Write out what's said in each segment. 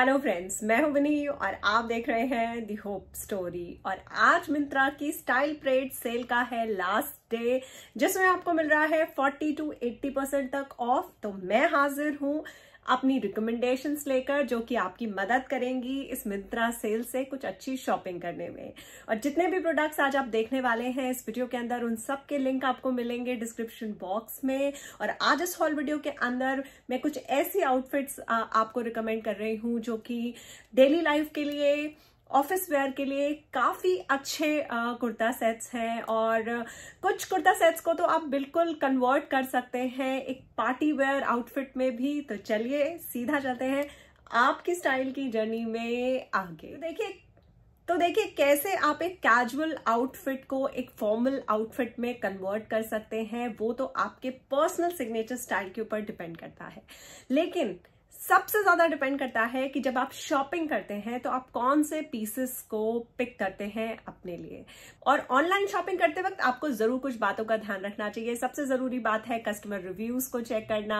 Hello friends मैं हूं विनी और आप देख रहे हैं दी होप स्टोरी और आज मिंत्रा की स्टाइल प्रेड सेल का है लास्ट डे जिसमें आपको मिल रहा है 40 टू 80 परसेंट तक ऑफ तो मैं हाजिर हूं अपनी रिकमेंडेशंस लेकर जो कि आपकी मदद करेंगी इस मिंत्रा सेल से कुछ अच्छी शॉपिंग करने में और जितने भी प्रोडक्ट्स आज आप देखने वाले हैं इस वीडियो के अंदर उन सब के लिंक आपको मिलेंगे डिस्क्रिप्शन बॉक्स में और आज इस हॉल वीडियो के अंदर मैं कुछ ऐसी आउटफिट्स आपको रिकमेंड कर रही हूं जो कि डेली लाइफ के लिए ऑफिस वेयर के लिए काफ़ी अच्छे कुर्ता सेट्स हैं और कुछ कुर्ता सेट्स को तो आप बिल्कुल कन्वर्ट कर सकते हैं एक पार्टी वेयर आउटफिट में भी तो चलिए सीधा चलते हैं आपकी स्टाइल की जर्नी में आगे तो देखिए तो देखिए कैसे आप एक कैजुअल आउटफिट को एक फॉर्मल आउटफिट में कन्वर्ट कर सकते हैं वो तो आपके पर्सनल सिग्नेचर स्टाइल के ऊपर डिपेंड करता है लेकिन सबसे ज्यादा डिपेंड करता है कि जब आप शॉपिंग करते हैं तो आप कौन से पीसेस को पिक करते हैं अपने लिए और ऑनलाइन शॉपिंग करते वक्त आपको जरूर कुछ बातों का ध्यान रखना चाहिए सबसे जरूरी बात है कस्टमर रिव्यूज को चेक करना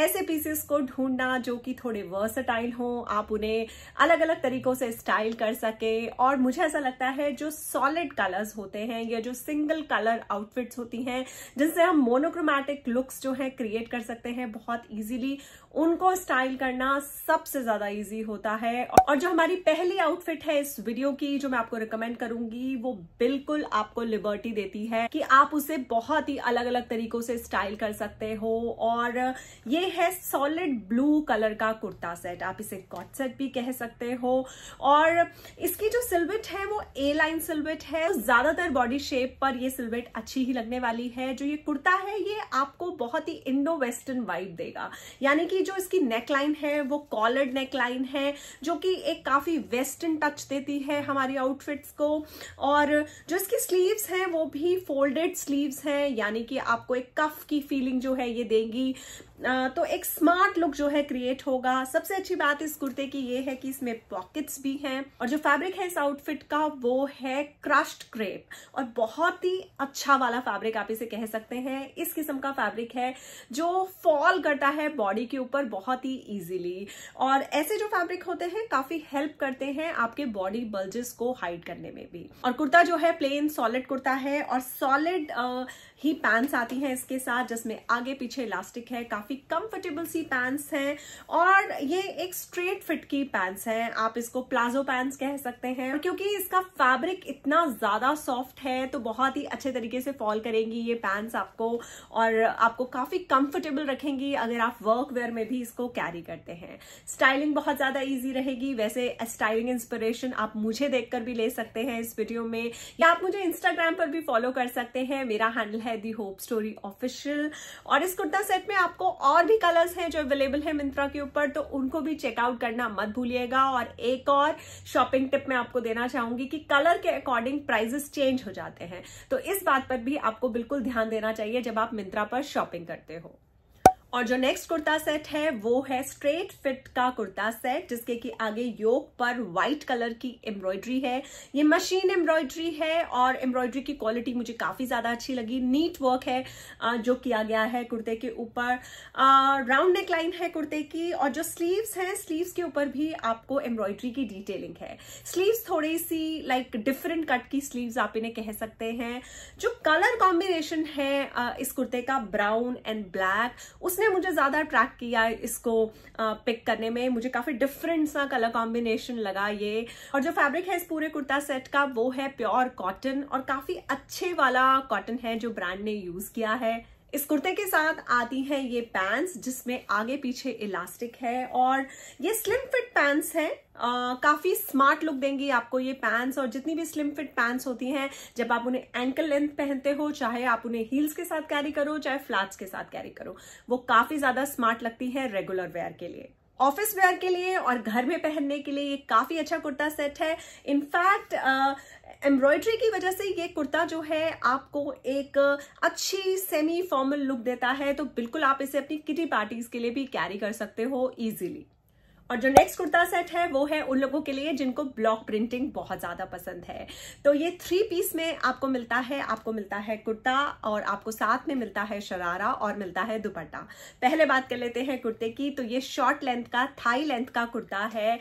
ऐसे पीसेस को ढूंढना जो कि थोड़े वर्सटाइल हो आप उन्हें अलग अलग तरीकों से स्टाइल कर सके और मुझे ऐसा लगता है जो सॉलिड कलर्स होते हैं या जो सिंगल कलर आउटफिट्स होती हैं जिनसे हम मोनोक्रोमैटिक लुक्स जो है क्रिएट कर सकते हैं बहुत ईजिली उनको स्टाइल करना सबसे ज्यादा इजी होता है और जो हमारी पहली आउटफिट है इस वीडियो की जो मैं आपको रिकमेंड करूंगी वो बिल्कुल आपको लिबर्टी देती है कि आप उसे बहुत ही अलग अलग तरीकों से स्टाइल कर सकते हो और ये है सॉलिड ब्लू कलर का कुर्ता सेट आप इसे कॉट सेट भी कह सकते हो और इसकी जो सिल्वेट है वो ए लाइन सिल्वेट है ज्यादातर बॉडी शेप पर यह सिल्वेट अच्छी ही लगने वाली है जो ये कुर्ता है ये आपको बहुत ही इंडो वेस्टर्न वाइब देगा यानी कि की जो इसकी नेकलाइन है वो कॉलर्ड नेकलाइन है जो कि एक काफ़ी वेस्टर्न टच देती है हमारी आउटफिट्स को और जो इसकी स्लीव्स हैं वो भी फोल्डेड स्लीव्स हैं यानी कि आपको एक कफ की फीलिंग जो है ये देंगी तो एक स्मार्ट लुक जो है क्रिएट होगा सबसे अच्छी बात इस कुर्ते की ये है कि इसमें पॉकेट्स भी हैं और जो फैब्रिक है इस आउटफिट का वो है क्रश्ड क्रेप और बहुत ही अच्छा वाला फैब्रिक आप इसे कह सकते हैं इस किस्म का फैब्रिक है जो फॉल करता है बॉडी के ऊपर बहुत ही इजीली और ऐसे जो फैब्रिक होते हैं काफी हेल्प करते हैं आपके बॉडी बल्जेस को हाइड करने में भी और कुर्ता जो है प्लेन सॉलिड कुर्ता है और सॉलिड ही पैंट्स आती है इसके साथ जिसमें आगे पीछे इलास्टिक है काफी काफ़ी कंफर्टेबल सी पैंट्स हैं और ये एक स्ट्रेट फिट की पैंट्स हैं आप इसको प्लाजो पैंट्स कह सकते हैं क्योंकि इसका फैब्रिक इतना ज़्यादा सॉफ्ट है तो बहुत ही अच्छे तरीके से फॉल करेंगी ये पैंट्स आपको और आपको काफ़ी कंफर्टेबल रखेंगी अगर आप वर्क वेयर में भी इसको कैरी करते हैं स्टाइलिंग बहुत ज़्यादा ईजी रहेगी वैसे स्टाइलिंग इंस्पिरेशन आप मुझे देखकर भी ले सकते हैं इस वीडियो में या आप मुझे इंस्टाग्राम पर भी फॉलो कर सकते हैं मेरा हैंडल है दी होप स्टोरी ऑफिशियल और इस कुर्ता सेट में आपको और भी कलर्स हैं जो अवेलेबल है मिंत्रा के ऊपर तो उनको भी चेकआउट करना मत भूलिएगा और एक और शॉपिंग टिप मैं आपको देना चाहूंगी कि कलर के अकॉर्डिंग प्राइजेस चेंज हो जाते हैं तो इस बात पर भी आपको बिल्कुल ध्यान देना चाहिए जब आप मिंत्रा पर शॉपिंग करते हो और जो नेक्स्ट कुर्ता सेट है वो है स्ट्रेट फिट का कुर्ता सेट जिसके कि आगे योग पर व्हाइट कलर की एम्ब्रॉयडरी है ये मशीन एम्ब्रॉयडरी है और एम्ब्रॉयडरी की क्वालिटी मुझे काफी ज्यादा अच्छी लगी नीट वर्क है जो किया गया है कुर्ते के ऊपर राउंड नेक लाइन है कुर्ते की और जो स्लीव्स हैं स्लीव्स के ऊपर भी आपको एम्ब्रॉयडरी की डिटेलिंग है स्लीव्स थोड़ी सी लाइक डिफरेंट कट की स्लीव आप इन्हें कह सकते हैं जो कलर कॉम्बिनेशन है इस कुर्ते का ब्राउन एंड ब्लैक उस उसने मुझे ज़्यादा अट्रैक्ट किया इसको पिक करने में मुझे काफ़ी डिफरेंट सा कलर कॉम्बिनेशन लगा ये और जो फैब्रिक है इस पूरे कुर्ता सेट का वो है प्योर कॉटन और काफ़ी अच्छे वाला कॉटन है जो ब्रांड ने यूज़ किया है इस कुर्ते के साथ आती है ये पैंट्स जिसमें आगे पीछे इलास्टिक है और ये स्लिम फिट पैंट्स आ, काफ़ी स्मार्ट लुक देंगी आपको ये पैंट्स और जितनी भी स्लिम फिट पैंट्स होती हैं जब आप उन्हें एंकल लेंथ पहनते हो चाहे आप उन्हें हील्स के साथ कैरी करो चाहे फ्लैट्स के साथ कैरी करो वो काफ़ी ज़्यादा स्मार्ट लगती है रेगुलर वेयर के लिए ऑफिस वेयर के लिए और घर में पहनने के लिए ये काफी अच्छा कुर्ता सेट है इनफैक्ट एम्ब्रॉयडरी की वजह से ये कुर्ता जो है आपको एक अच्छी सेमी फॉर्मल लुक देता है तो बिल्कुल आप इसे अपनी किटी पार्टीज के लिए भी कैरी कर सकते हो इजीली और जो नेक्स्ट कुर्ता सेट है वो है उन लोगों के लिए जिनको ब्लॉक प्रिंटिंग बहुत ज्यादा पसंद है तो ये थ्री पीस में आपको मिलता है आपको मिलता है कुर्ता और आपको साथ में मिलता है शरारा और मिलता है दुपट्टा पहले बात कर लेते हैं कुर्ते की तो ये शॉर्ट लेंथ का थाई लेंथ का कुर्ता है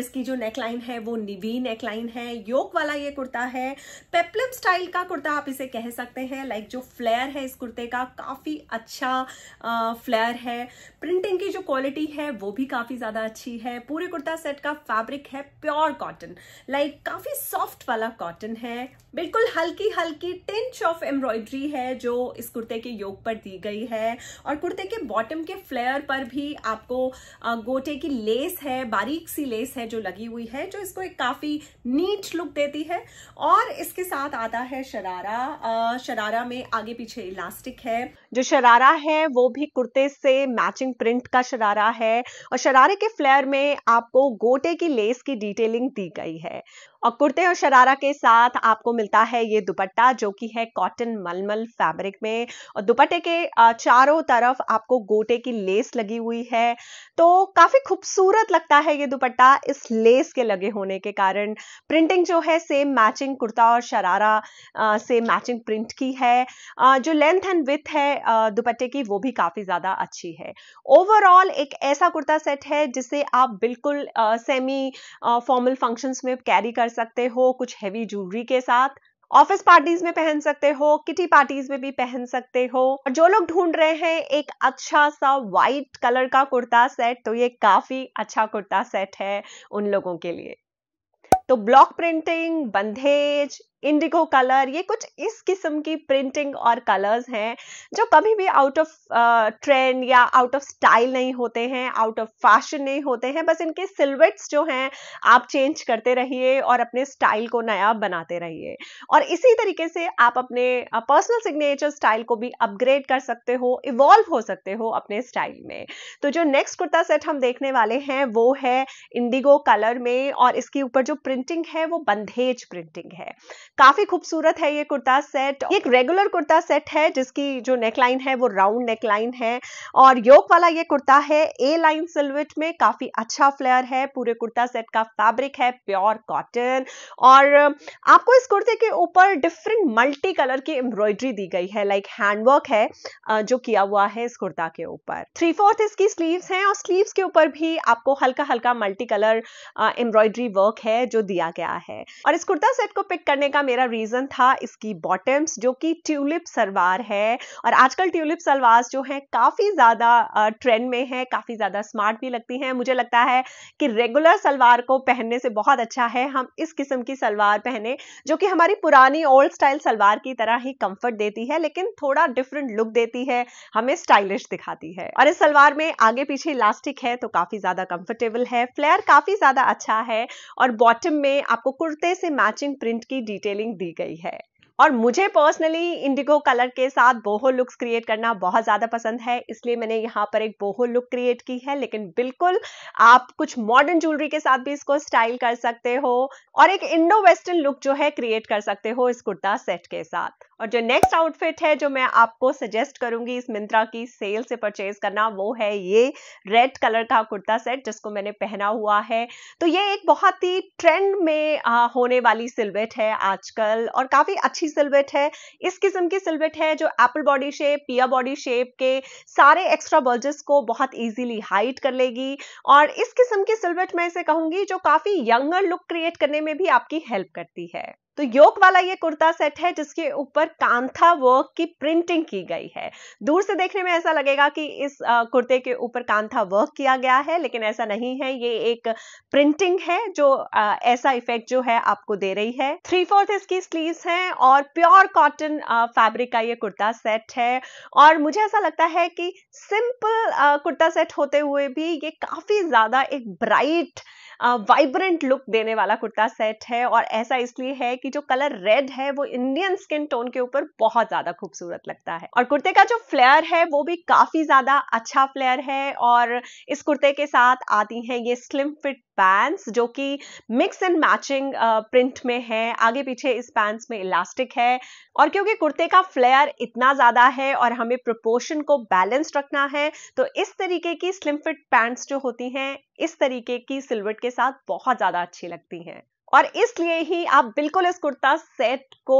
जिसकी जो नेकलाइन है वो निवी नेकलाइन है योक वाला ये कुर्ता है पेप्लम स्टाइल का कुर्ता आप इसे कह सकते हैं लाइक जो फ्लेयर है इस कुर्ते का काफी अच्छा फ्लेयर है प्रिंटिंग की जो क्वालिटी है वो भी काफी ज्यादा अच्छी है पूरे कुर्ता सेट का फैब्रिक है प्योर कॉटन लाइक काफ़ी सॉफ्ट वाला कॉटन है बिल्कुल हल्की हल्की टेंच ऑफ एम्ब्रॉयडरी है जो इस कुर्ते के योग पर दी गई है और कुर्ते के बॉटम के फ्लेयर पर भी आपको गोटे की लेस है बारीक सी लेस है जो लगी हुई है जो इसको एक काफ़ी नीट लुक देती है और इसके साथ आता है शरारा शरारा में आगे पीछे इलास्टिक है जो शरारा है वो भी कुर्ते से मैचिंग प्रिंट का शरारा है और शरारे के फ्लेयर में आपको गोटे की लेस की डिटेलिंग दी गई है और कुर्ते और शरारा के साथ आपको मिलता है ये दुपट्टा जो कि है कॉटन मलमल फैब्रिक में और दुपट्टे के चारों तरफ आपको गोटे की लेस लगी हुई है तो काफ़ी खूबसूरत लगता है ये दुपट्टा इस लेस के लगे होने के कारण प्रिंटिंग जो है सेम मैचिंग कुर्ता और शरारा से मैचिंग प्रिंट की है जो लेंथ एंड विथ है दुपट्टे की वो भी काफ़ी ज़्यादा अच्छी है ओवरऑल एक ऐसा कुर्ता सेट है जिसे आप बिल्कुल सेमी फॉर्मल फंक्शंस में कैरी कर कर सकते हो कुछ हैवी ज्वेलरी के साथ ऑफिस पार्टीज में पहन सकते हो किटी पार्टीज में भी पहन सकते हो और जो लोग ढूंढ रहे हैं एक अच्छा सा वाइट कलर का कुर्ता सेट तो ये काफी अच्छा कुर्ता सेट है उन लोगों के लिए तो block printing bandhej indigo colour ये कुछ इस किस्म की प्रिंटिंग और कलर्स हैं जो कभी भी आउट ऑफ ट्रेंड या आउट ऑफ स्टाइल नहीं होते हैं आउट ऑफ फैशन नहीं होते हैं बस इनके सिल्वेट्स जो हैं आप चेंज करते रहिए और अपने स्टाइल को नया बनाते रहिए और इसी तरीके से आप अपने पर्सनल सिग्नेचर स्टाइल को भी अपग्रेड कर सकते हो इवॉल्व हो सकते हो अपने स्टाइल में तो जो नेक्स्ट कुर्ता सेट हम देखने वाले हैं वो है इंडिगो कलर में और इसके ऊपर जो प्रिंटिंग है वो बंधेज प्रिंटिंग है काफी खूबसूरत है ये कुर्ता सेट एक रेगुलर कुर्ता सेट है जिसकी जो नेकलाइन है वो राउंड नेकलाइन है और योक वाला ये कुर्ता है ए लाइन सिल्वेट में काफी अच्छा फ्लेयर है पूरे कुर्ता सेट का फैब्रिक है प्योर कॉटन और आपको इस कुर्ते के ऊपर डिफरेंट मल्टी कलर की एम्ब्रॉयडरी दी गई है लाइक हैंडवर्क है जो किया हुआ है इस कुर्ता के ऊपर थ्री फोर्थ इसकी स्लीव है और स्लीव के ऊपर भी आपको हल्का हल्का मल्टी कलर एम्ब्रॉयडरी वर्क है जो दिया गया है और इस कुर्ता सेट को पिक करने का मेरा रीज़न था इसकी बॉटम्स जो कि ट्यूलिप सलवार है और आजकल ट्यूलिप सलवार जो है काफ़ी ज़्यादा ट्रेंड में है काफ़ी ज़्यादा स्मार्ट भी लगती हैं मुझे लगता है कि रेगुलर सलवार को पहनने से बहुत अच्छा है हम इस किस्म की सलवार पहने जो कि हमारी पुरानी ओल्ड स्टाइल सलवार की तरह ही कंफर्ट देती है लेकिन थोड़ा डिफरेंट लुक देती है हमें स्टाइलिश दिखाती है और इस सलवार में आगे पीछे इलास्टिक है तो काफ़ी ज़्यादा कंफर्टेबल है फ्लेयर काफ़ी ज़्यादा अच्छा है और बॉटम में आपको कुर्ते से मैचिंग प्रिंट की डिटेल स्टाइलिंग दी गई है और मुझे पर्सनली इंडिगो कलर के साथ बोहो लुक्स क्रिएट करना बहुत ज़्यादा पसंद है इसलिए मैंने यहाँ पर एक बोहो लुक क्रिएट की है लेकिन बिल्कुल आप कुछ मॉडर्न ज्वेलरी के साथ भी इसको स्टाइल कर सकते हो और एक इंडो वेस्टर्न लुक जो है क्रिएट कर सकते हो इस कुर्ता सेट के साथ और जो नेक्स्ट आउटफिट है जो मैं आपको सजेस्ट करूंगी इस मिंत्रा की सेल से परचेज करना वो है ये रेड कलर का कुर्ता सेट जिसको मैंने पहना हुआ है तो ये एक बहुत ही ट्रेंड में आ, होने वाली सिलवेट है आजकल और काफ़ी अच्छी सिलवेट है इस किस्म की सिलवेट है जो apple body shape pear body shape के सारे एक्स्ट्रा बल्जेस को बहुत ईजिली हाइट कर लेगी और इस किस्म की सिलवेट मैं इसे कहूंगी जो काफ़ी यंगर लुक क्रिएट करने में भी आपकी हेल्प करती है तो योक वाला ये कुर्ता सेट है जिसके ऊपर कांथा वर्क की प्रिंटिंग की गई है दूर से देखने में ऐसा लगेगा कि इस कुर्ते के ऊपर कांथा वर्क किया गया है लेकिन ऐसा नहीं है ये एक प्रिंटिंग है जो ऐसा इफेक्ट जो है आपको दे रही है थ्री फोर्थ इसकी स्लीव्स हैं और प्योर कॉटन फैब्रिक का ये कुर्ता सेट है और मुझे ऐसा लगता है कि सिंपल कुर्ता सेट होते हुए भी ये काफी ज्यादा एक ब्राइट वाइब्रेंट लुक देने वाला कुर्ता सेट है और ऐसा इसलिए है कि जो कलर रेड है वो इंडियन स्किन टोन के ऊपर बहुत ज्यादा खूबसूरत लगता है और कुर्ते का जो फ्लेयर है वो भी काफी ज्यादा अच्छा फ्लेयर है और इस कुर्ते के साथ आती है ये स्लिम फिट पैंट्स जो कि मिक्स एंड मैचिंग प्रिंट में है आगे पीछे इस पैंट्स में इलास्टिक है और क्योंकि कुर्ते का फ्लेयर इतना ज़्यादा है और हमें प्रोपोर्शन को बैलेंस रखना है तो इस तरीके की स्लिम फिट पैंट्स जो होती हैं इस तरीके की सिल्वर के साथ बहुत ज़्यादा अच्छी लगती हैं और इसलिए ही आप बिल्कुल इस कुर्ता सेट को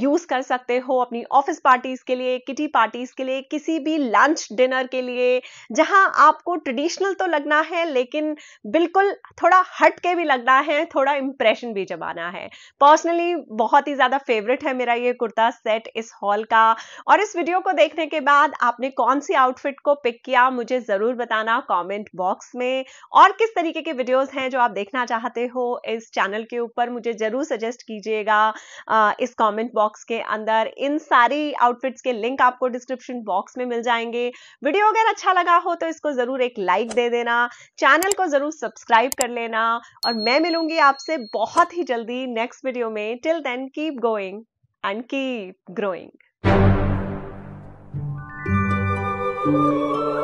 यूज कर सकते हो अपनी ऑफिस पार्टीज के लिए किटी पार्टीज के लिए किसी भी लंच डिनर के लिए जहां आपको ट्रेडिशनल तो लगना है लेकिन बिल्कुल थोड़ा हट के भी लगना है थोड़ा इम्प्रेशन भी जमाना है पर्सनली बहुत ही ज्यादा फेवरेट है मेरा ये कुर्ता सेट इस हॉल का और इस वीडियो को देखने के बाद आपने कौन सी आउटफिट को पिक किया मुझे जरूर बताना कॉमेंट बॉक्स में और किस तरीके के वीडियोज हैं जो आप देखना चाहते हो इस चैनल चैनल के ऊपर मुझे ज़रूर सजेस्ट कीजिएगा इस कमेंट बॉक्स के अंदर इन सारी आउटफिट्स के लिंक आपको डिस्क्रिप्शन बॉक्स में मिल जाएंगे वीडियो अगर अच्छा लगा हो तो इसको ज़रूर एक लाइक दे देना चैनल को ज़रूर सब्सक्राइब कर लेना और मैं मिलूंगी आपसे बहुत ही जल्दी नेक्स्ट वीडियो में till then keep going and keep growing.